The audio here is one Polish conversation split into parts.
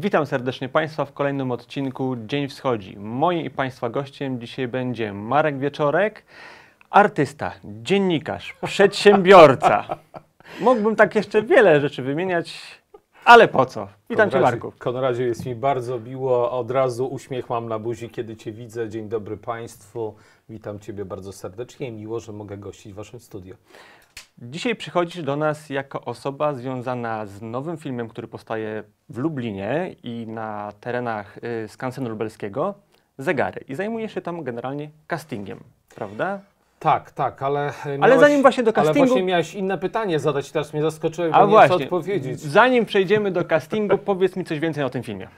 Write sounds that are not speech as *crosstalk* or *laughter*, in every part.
Witam serdecznie Państwa w kolejnym odcinku Dzień Wschodzi. Moim i Państwa gościem dzisiaj będzie Marek Wieczorek, artysta, dziennikarz, przedsiębiorca. *laughs* Mógłbym tak jeszcze wiele rzeczy wymieniać, ale po co? Witam Cię, Marku. Konradzie, jest mi bardzo miło. Od razu uśmiech mam na buzi, kiedy Cię widzę. Dzień dobry Państwu. Witam Ciebie bardzo serdecznie i miło, że mogę gościć w Waszym studio. Dzisiaj przychodzisz do nas jako osoba związana z nowym filmem, który powstaje w Lublinie i na terenach skansenu y, lubelskiego, Zegary. I zajmujesz się tam generalnie castingiem, prawda? Tak, tak, ale. E, miałeś, ale zanim właśnie do castingu. Ale właśnie miałeś inne pytanie zadać, teraz mnie zaskoczyłeś, bo A nie właśnie, odpowiedzieć. Zanim przejdziemy do castingu, *laughs* powiedz mi coś więcej o tym filmie.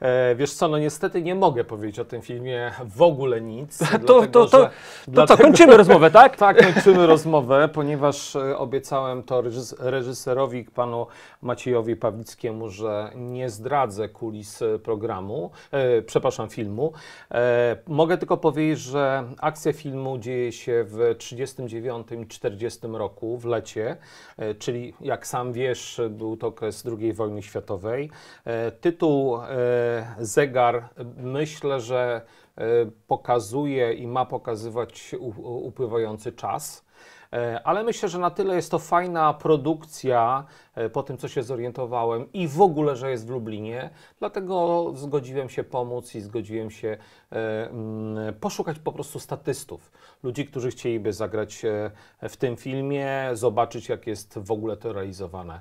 E, wiesz co, no niestety nie mogę powiedzieć o tym filmie w ogóle nic. *laughs* To, dlatego, to, to, że, to, dlatego, kończymy rozmowę, tak? *laughs* tak, kończymy rozmowę, ponieważ e, obiecałem to reżyserowi, panu Maciejowi Pawlickiemu, że nie zdradzę kulis e, programu, e, przepraszam, filmu. E, mogę tylko powiedzieć, że akcja filmu dzieje się w 39 i 40 roku, w lecie, e, czyli jak sam wiesz, był to okres II wojny światowej. E, tytuł e, zegar, myślę, że e, pokazuje i ma pokazywać upływający czas. E, ale myślę, że na tyle jest to fajna produkcja, e, po tym co się zorientowałem, i w ogóle, że jest w Lublinie. Dlatego zgodziłem się pomóc i zgodziłem się mm, poszukać po prostu statystów, ludzi, którzy chcieliby zagrać w tym filmie, zobaczyć, jak jest w ogóle to realizowane.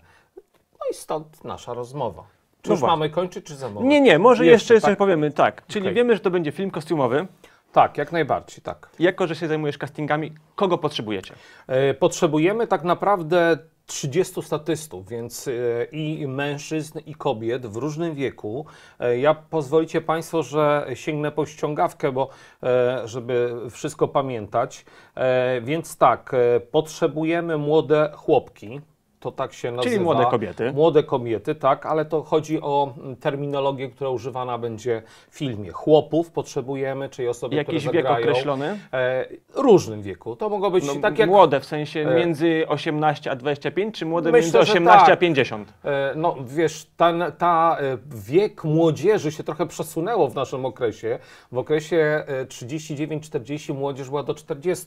No i stąd nasza rozmowa. Czy już no mamy kończyć, czy za Nie, nie, może jeszcze, jeszcze, tak? powiemy, tak. Czyli okay. wiemy, że to będzie film kostiumowy. Tak, jak najbardziej, tak. Jako, że się zajmujesz castingami, kogo potrzebujecie? E, potrzebujemy tak naprawdę 30 statystów, więc e, i mężczyzn, i kobiet w różnym wieku. E, ja pozwolicie Państwo, że sięgnę po ściągawkę, bo żeby wszystko pamiętać. Więc tak, potrzebujemy młode chłopki to tak się nazywa. Czyli młode kobiety. Młode kobiety, tak, ale to chodzi o mm, terminologię, która używana będzie w filmie. Chłopów potrzebujemy, czyli osoby, Jakiś które zagrają. Jakiś wiek określony? E, różnym wieku. To mogą być no, tak jak... Młode, w sensie e, między 18 a 25, czy młode myślę, między 18 tak. a 50? E, no wiesz, ten ta e, wiek młodzieży się trochę przesunęło w naszym okresie. W okresie 39-40 e, młodzież była do 40.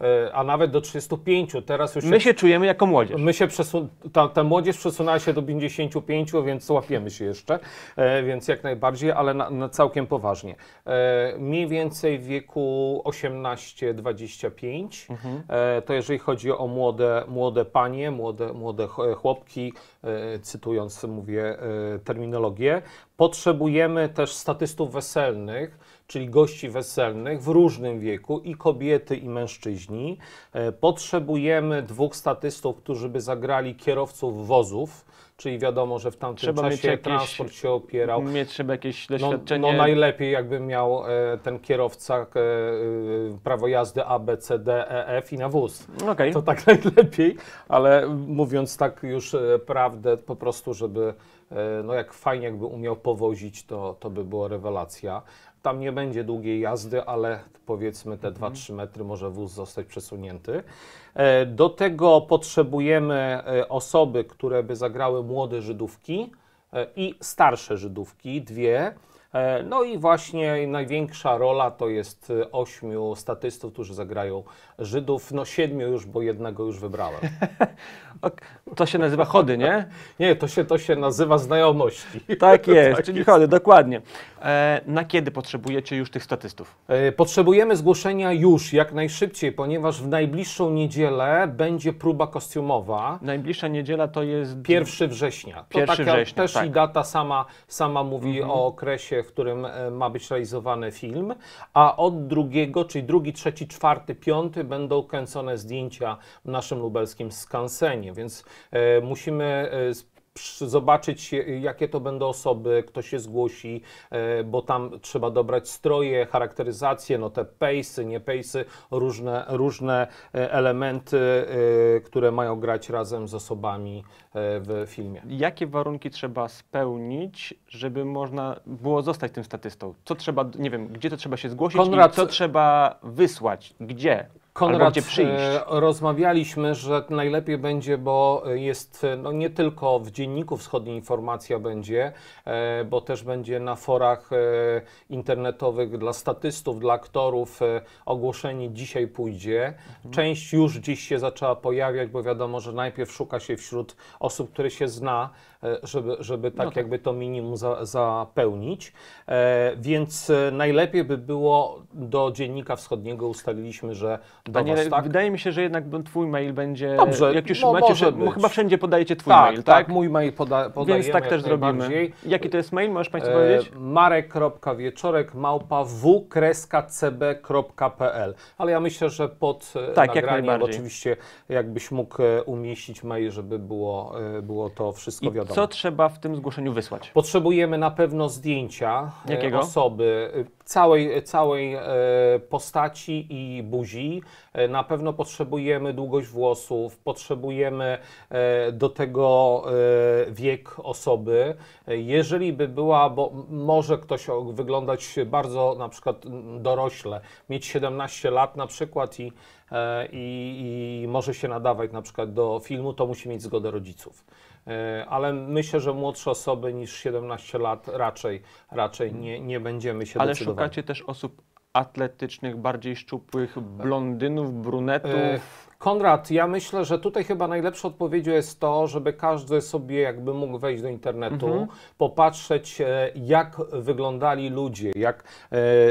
E, a nawet do 35. Teraz już My się czujemy jako młodzież. My się przesu... ta, ta młodzież przesunęła się do 55, więc łapiemy się jeszcze, e, więc jak najbardziej, ale na, na całkiem poważnie. E, mniej więcej w wieku 18-25, mhm. to jeżeli chodzi o młode, młode panie, młode, młode chłopki, cytując mówię terminologię, potrzebujemy też statystów weselnych, czyli gości weselnych w różnym wieku, i kobiety, i mężczyźni. E, potrzebujemy dwóch statystów, którzy by zagrali kierowców wozów, czyli wiadomo, że w tamtym trzeba czasie jakieś, transport się opierał. Mieć trzeba jakieś no, doświadczenie. No, no najlepiej jakby miał e, ten kierowca e, e, prawo jazdy A, B, C, D, E, F i na wóz. Okay. To tak *laughs* najlepiej, ale mówiąc tak już e, prawdę, po prostu, żeby e, no jak fajnie jakby umiał powozić, to, to by była rewelacja. Tam nie będzie długiej jazdy, ale powiedzmy te 2-3 metry może wóz zostać przesunięty. E, do tego potrzebujemy e, osoby, które by zagrały młode Żydówki e, i starsze Żydówki, dwie. E, no i właśnie największa rola to jest y, ośmiu statystów, którzy zagrają Żydów. No siedmiu już, bo jednego już wybrałem. *laughs* to się nazywa chody, nie? *laughs* nie, to się, to się nazywa znajomości. *laughs* Tak, tak jest, tak czyli jest. chody, dokładnie. E, na kiedy potrzebujecie już tych statystów? E, potrzebujemy zgłoszenia już, jak najszybciej, ponieważ w najbliższą niedzielę będzie próba kostiumowa. Najbliższa niedziela to jest... 1 września. To 1 taka września, też tak. i data sama, sama mówi mhm. o okresie w którym e, ma być realizowany film, a od drugiego, czyli drugi, trzeci, czwarty, piąty będą kręcone zdjęcia w naszym lubelskim skansenie, więc e, musimy e, zobaczyć, e, jakie to będą osoby, kto się zgłosi, e, bo tam trzeba dobrać stroje, charakteryzacje, no te pejsy, nie pejsy, różne, różne e, elementy, które mają grać razem z osobami w filmie. Jakie warunki trzeba spełnić, żeby można było zostać tym statystą? Co trzeba, nie wiem, gdzie to trzeba się zgłosić Konrad... i co trzeba wysłać? Gdzie? Konrad, gdzie przyjść. E, rozmawialiśmy, że najlepiej będzie, bo jest no, nie tylko w Dzienniku Wschodniej informacja będzie, e, bo też będzie na forach e, internetowych dla statystów, dla aktorów ogłoszenie dzisiaj pójdzie. Mhm. Część już dziś się zaczęła pojawiać, bo wiadomo, że najpierw szuka się wśród osób, które się zna, E, żeby, żeby tak, no tak. jakby to minimum za, zapełnić. E, więc e, najlepiej by było do Dziennika Wschodniego ustaliliśmy, że do Panie, was tak. Wydaje mi się, że jednak twój mail będzie... Dobrze, jak już no macie, może chyba wszędzie podajecie twój tak, mail, tak? Tak, mój mail poda, podajemy Więc tak też zrobimy. Jaki to jest mail, możesz Państwo e, powiedzieć? marek.wieczorek małpa w.cb.pl Ale ja myślę, że pod e, tak, nagraniem jak oczywiście jakbyś mógł umieścić mail, żeby było, było to wszystko wiadomo. Co trzeba w tym zgłoszeniu wysłać? Potrzebujemy na pewno zdjęcia e, Jakiego? osoby, e, całej, e, całej postaci i buzi. Na pewno potrzebujemy długość włosów, potrzebujemy do tego wiek osoby. Jeżeli by była, bo może ktoś wyglądać bardzo na przykład dorośle, mieć 17 lat na przykład i i, i, może się nadawać na przykład do filmu, to musi mieć zgodę rodziców. E, ale myślę, że młodsze osoby niż 17 lat raczej, raczej nie, nie będziemy się Ale decydowali. szukacie też osób atletycznych, bardziej szczupłych, blondynów, brunetów? E, Konrad, ja myślę, że tutaj chyba najlepszą odpowiedzią jest to, żeby każdy sobie jakby mógł wejść do internetu, mhm. popatrzeć, e, jak wyglądali ludzie, jak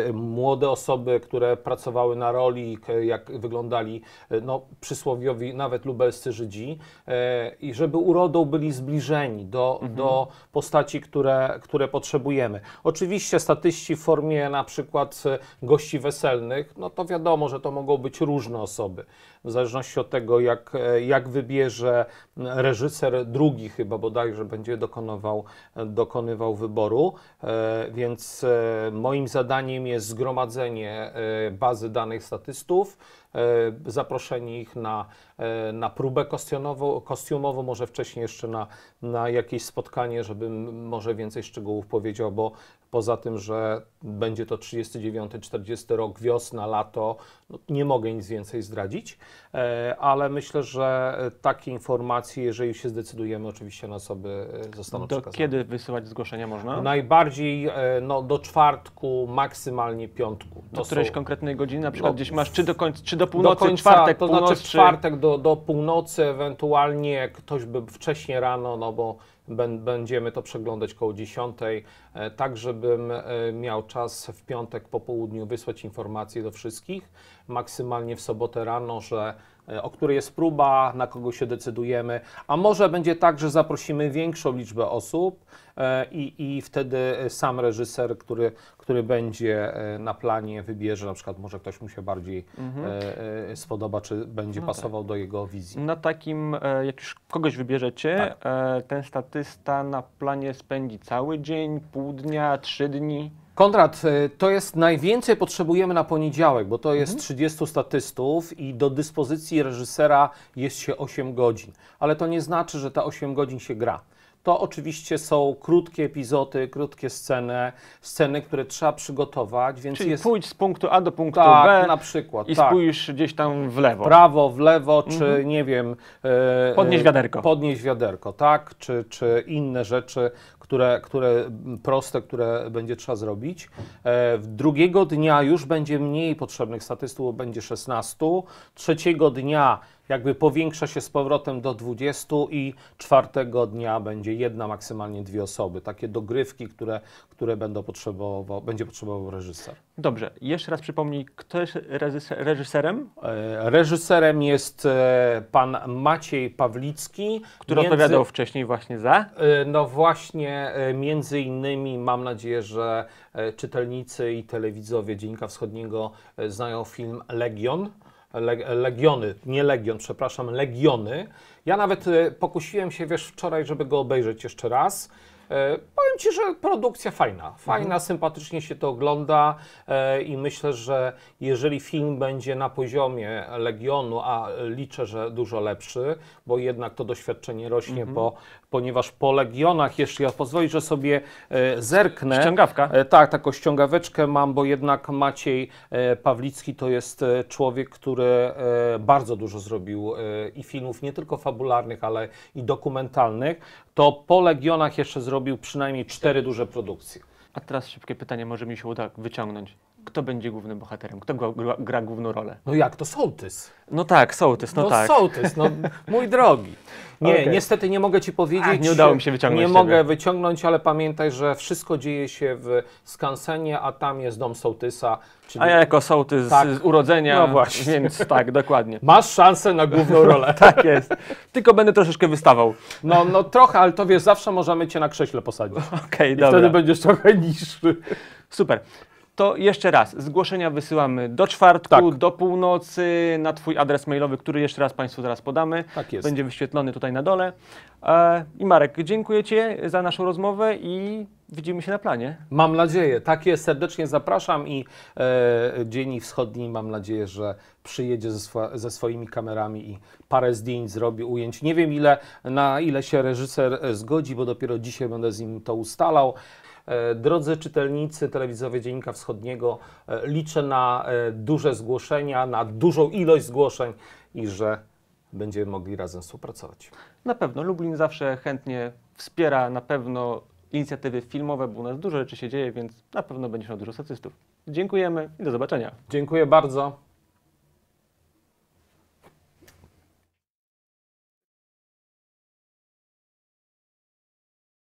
e, młode osoby, które pracowały na roli, jak wyglądali e, no, przysłowiowi nawet lubelscy Żydzi, i żeby urodą byli zbliżeni do, mhm. do postaci, które, które potrzebujemy. Oczywiście statyści w formie na przykład gości weselnych, no to wiadomo, że to mogą być różne osoby, w zależności zależności od tego, jak, e, jak wybierze reżyser drugi chyba bodajże będzie dokonywał, dokonywał wyboru, e, więc e, moim zadaniem jest zgromadzenie bazy danych statystów, E, zaproszeni ich na, e, na próbę kostiumową, kostiumową, może wcześniej jeszcze na, na jakieś spotkanie, żebym może więcej szczegółów powiedział, bo poza tym, że będzie to 39-40 rok, wiosna, lato, no nie mogę nic więcej zdradzić, e, ale myślę, że takie informacje, jeżeli się zdecydujemy, oczywiście na osoby zostaną do przekazane. kiedy wysyłać zgłoszenia można? Najbardziej no, do czwartku, maksymalnie piątku. To do którejś są... konkretnej godziny, na przykład no, gdzieś masz, czy do końca, czy do do północy, do czwartek, to północy. znaczy czwartek do, do północy, ewentualnie ktoś by wcześniej rano, no bo będziemy to przeglądać koło 10, e, tak żebym e, miał czas w piątek po południu wysłać informacje do wszystkich, maksymalnie w sobotę rano, że E, o której jest próba, na kogo się decydujemy, a może będzie tak, że zaprosimy większą liczbę osób e, i, i wtedy e, sam reżyser, który, który będzie na planie, wybierze, na przykład może ktoś mu się bardziej mhm. spodoba, czy będzie no pasował tak. do jego wizji. Na takim, jak już kogoś wybierzecie, tak. ten statysta na planie spędzi cały dzień, pół dnia, trzy dni? Konrad, e, to jest najwięcej potrzebujemy na poniedziałek, bo to jest 30 mhm. statystów i do dyspozycji reżysera jest się 8 godzin. Ale to nie znaczy, że te 8 godzin się gra to oczywiście są krótkie epizody, krótkie sceny, sceny, które trzeba przygotować, więc Czyli jest... pójdź z punktu A do punktu tak, B na przykład, i tak. spójrz gdzieś tam w lewo. prawo, w lewo, czy mhm. nie wiem... Yy, podnieś wiaderko. Podnieś wiaderko, tak, czy, czy inne rzeczy, które, które proste, które będzie trzeba zrobić. E, drugiego dnia już będzie mniej potrzebnych statystów, będzie 16. Trzeciego dnia jakby powiększa się z powrotem do 20 i czwartego dnia będzie jedna, maksymalnie dwie osoby. Takie dogrywki, które, które będą potrzebował, będzie potrzebował reżyser. Dobrze, jeszcze raz przypomnij, kto jest reżyserem? E, reżyserem jest e, pan Maciej Pawlicki. Który między, odpowiadał wcześniej właśnie za? E, no właśnie, między innymi mam nadzieję, że czytelnicy i telewidzowie Dziennika Wschodniego znają film Legion legiony, nie legion, przepraszam, legiony. Ja nawet e, pokusiłem się, wiesz, wczoraj, żeby go obejrzeć jeszcze raz. E, powiem Ci, że produkcja fajna, fajna, mhm. sympatycznie się to ogląda e, i myślę, że jeżeli film będzie na poziomie Legionu, a liczę, że dużo lepszy, bo jednak to doświadczenie rośnie, mhm. bo, ponieważ po Legionach, jeszcze ja pozwolisz, że sobie e, zerknę. Ściągawka. tak, taką ściągaweczkę mam, bo jednak Maciej Pawlicki to jest człowiek, który bardzo dużo zrobił i filmów nie tylko fabularnych, ale i dokumentalnych to po Legionach jeszcze zrobił przynajmniej cztery duże produkcje. A teraz szybkie pytanie, może mi się uda wyciągnąć kto będzie głównym bohaterem, kto gra, gra główną rolę. No jak, to sołtys. No tak, sołtys, no, no tak. sołtys, no *laughs* mój drogi. Nie, okay. niestety nie mogę ci powiedzieć. Ach, nie udało mi się wyciągnąć. Nie mogę ciebie. wyciągnąć, ale pamiętaj, że wszystko dzieje się w Skansenie, a tam jest dom sołtysa. Czyli... A ja jako sołtys tak. z urodzenia, no właśnie. więc tak, dokładnie. *laughs* Masz szansę na główną *laughs* rolę. tak jest. Tylko będę troszeczkę wystawał. No, no trochę, ale to wiesz, zawsze możemy cię na krześle posadzić. Okej, okay, dobra. wtedy będziesz trochę niższy. Super to jeszcze raz, zgłoszenia wysyłamy do czwartku, tak. do północy, na Twój adres mailowy, który jeszcze raz Państwu zaraz podamy. Tak jest. Będzie wyświetlony tutaj na dole. E, I Marek, dziękuję Ci za naszą rozmowę i widzimy się na planie. Mam nadzieję, tak jest, serdecznie zapraszam i e, Dzień Wschodni mam nadzieję, że przyjedzie ze, swo ze, swoimi kamerami i parę zdjęć zrobi, ujęć. Nie wiem ile, na ile się reżyser zgodzi, bo dopiero dzisiaj będę z nim to ustalał. E, drodzy czytelnicy, telewizowie Dziennika Wschodniego, e, liczę na e, duże zgłoszenia, na dużą ilość zgłoszeń i że będziemy mogli razem współpracować. Na pewno. Lublin zawsze chętnie wspiera na pewno inicjatywy filmowe, bo u nas dużo rzeczy się dzieje, więc na pewno będzie się dużo statystów. Dziękujemy i do zobaczenia. Dziękuję bardzo.